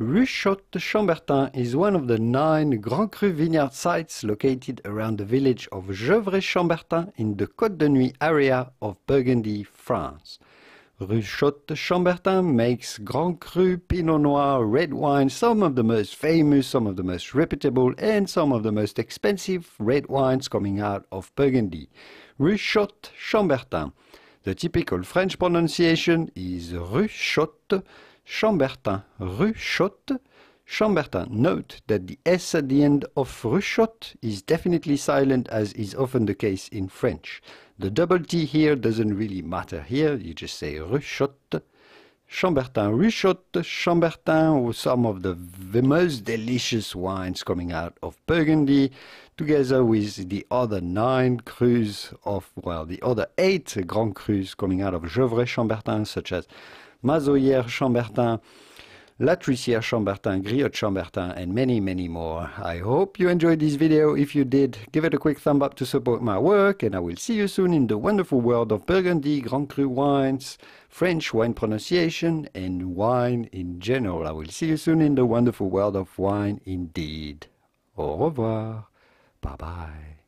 Ruchotte Chambertin is one of the nine Grand Cru vineyard sites located around the village of Gevrey-Chambertin in the Côte de Nuit area of Burgundy, France. Ruchotte Chambertin makes Grand Cru, Pinot Noir, red wine, some of the most famous, some of the most reputable, and some of the most expensive red wines coming out of Burgundy. Ruchotte Chambertin. The typical French pronunciation is Ruchotte. Chambertin Ruchotte. Chambertin, note that the S at the end of Ruchotte is definitely silent as is often the case in French. The double T here doesn't really matter here, you just say Ruchotte. Chambertin Ruchot, Chambertin were some of the, the most delicious wines coming out of Burgundy, together with the other nine crus of, well, the other eight Grand Crus coming out of Gevrey Chambertin, such as Mazoyer Chambertin, Latricia Chambertin, Griot Chambertin, and many, many more. I hope you enjoyed this video. If you did, give it a quick thumb up to support my work, and I will see you soon in the wonderful world of Burgundy, Grand Cru wines, French wine pronunciation, and wine in general. I will see you soon in the wonderful world of wine indeed. Au revoir. Bye-bye.